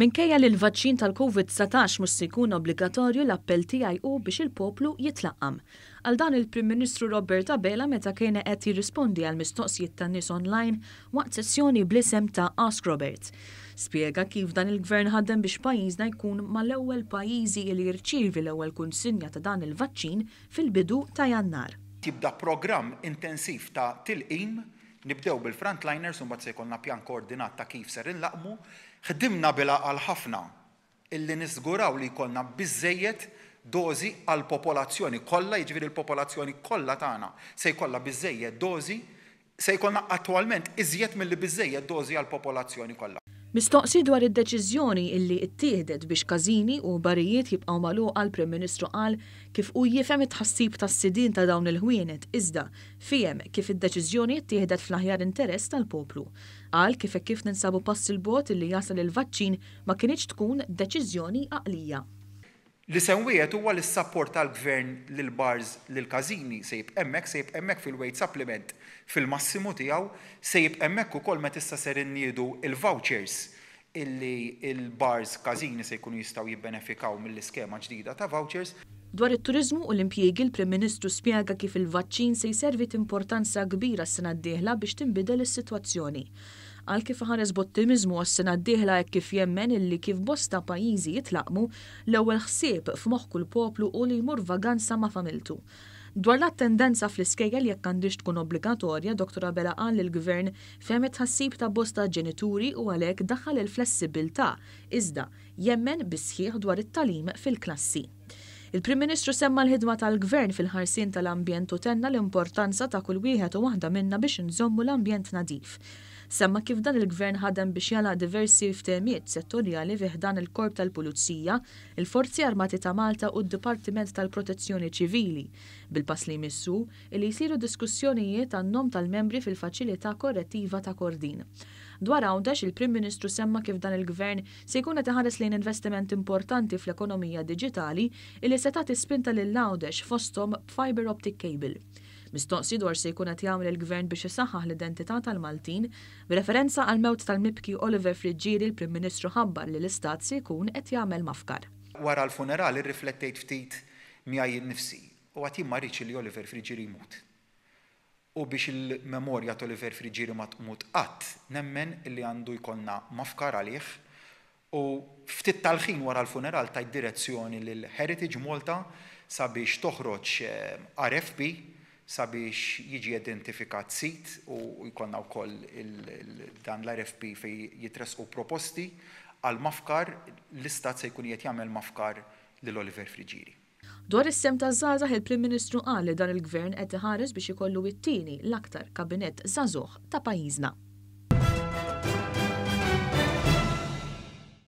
Minkejja li l-vaċċin tal-COVID-19 mhux se jkun obbligatorju l-appell tiegħi u biex il-poplu jitlaqam. Għal dan il-Prim Ministru Robert Abela meta kien qed jirrispondi għal mistoqsijiet tan nies online waqt sessjoni blisem ta' Ask Robert. Spjega kif dan il-gvern ħaddem biex pajjiżna jkun mal-ewwel pajjiżi li jirċievi l-ewwel kunsinja ta' dan il-vaċċin fil-bidu ta' Jannar. Tibda programm intensiv ta' tilqim Nibdew bil-frontliners un bat se jkollna pjan koordinat ta' kif ser inlaqmu, ħdimna bila għal-ħafna illi nisguraw li jkollna bizzejiet dozi għal-popolazzjoni kollha, jiġifieri l-popolazzjoni kollha tagħna se jkollha bizzejiet dozi se jkollna attwalment iżjed mill-li dozi għal-popolazzjoni kollha. Mistoqsi dwar id-deċiżjoni illi ittieħdet biex każini u barijiet jibqgħu magħluq għal Prim Ministru qal kif u jifhem it-ħassib tas-sidin ta' dawn il-ħwienet iżda fihem kif id-deċiżjoni ttieħdet fl-aħjar interess tal-poplu. Qal kif kif ninsabu pass il-bot illi jasal il-vaċċin ma kienx tkun deċiżjoni għaqlija. Li senwiet huwa l sapport tal-gvern lil bars l kazini sejb emmek, sejb emmek fil-weight supplement fil-massimu tijaw, sejb emmek u kol ma tista ser innidu il-vouchers illi il-bars kazini se jkunu jistaw jibbenefikaw mill-iskema ġdida ta' vouchers. Dwar it-turizmu u l-impjiegi l-Prim Ministru spjega kif il-vaċċin se jservit importanza kbira s-sena d-dieħla biex tinbidel is-sitwazzjoni għal kif ħares bottimizmu għas-sena d-dieħla kif jemmen illi kif bosta pajjiżi jitlaqmu l-ewwel ħsieb f'moħħ kull poplu u li jmur vaganza ma' familtu. Dwar l tendenza fl-iskejjel jekk għandix tkun obbligatorja, Dr. Bela qal li l-Gvern femet ħassib ta' bosta ġenituri u għalhekk daħal il-flessibilità iżda jemmen bisħieħ dwar it-talim fil-klassi. Il-Prim Ministru semma l-ħidma tal-Gvern fil-ħarsin tal-ambjent u tenna l-importanza ta' kull wieħed u waħda minna biex nżommu l-ambjent nadif. Semma kif dan il-gvern ħadem biex jala diversi ftemiet settorjali fiħdan il-Korp tal-Pulizija, il-Forzi Armati ta' Malta u d-Dipartiment tal-Protezzjoni Ċivili. Bil-pass li missu, il jisiru diskussjonijiet għannom tal-membri fil-faċilità korrettiva ta' Kordin. Dwar għawdex il-Prim Ministru semma kif dan il-Gvern se jkun qed iħares lejn investiment importanti fl-ekonomija digitali illi se tagħti spinta lil għawdex fosthom fiber optic cable. Mistoqsi dwar se jkun qed jagħmel il-Gvern biex isaħħaħ l-identità tal-Maltin b'referenza għal mewt tal-mibki Oliver Friġġieri l prim Ministru ħabbar li l-Istat se jkun qed jagħmel mafkar. Wara l-funeral irriflettejt ftit miegħi nnifsi u għatim marriċ li Oliver Friġġieri jmut. U biex il-memorja ta' Oliver Friġġieri ma tmut qatt nemmen li għandu jkollna mafkar għalih u ftit tal-ħin wara l-funeral tajt direzzjoni l Heritage Malta sabiex toħroġ eh, RFP sabiex jiġi identifikat sit u jkonna wkoll dan l-RFP fej jitresqu proposti għal mafkar l-istat se jkun qed jagħmel mafkar l Oliver Frigiri. Dwar is-sem ta' Zazah il-Prim Ministru qal dan il-Gvern qed iħares biex ikollu it-tieni l-aktar kabinet żagħżugħ ta' pajjiżna.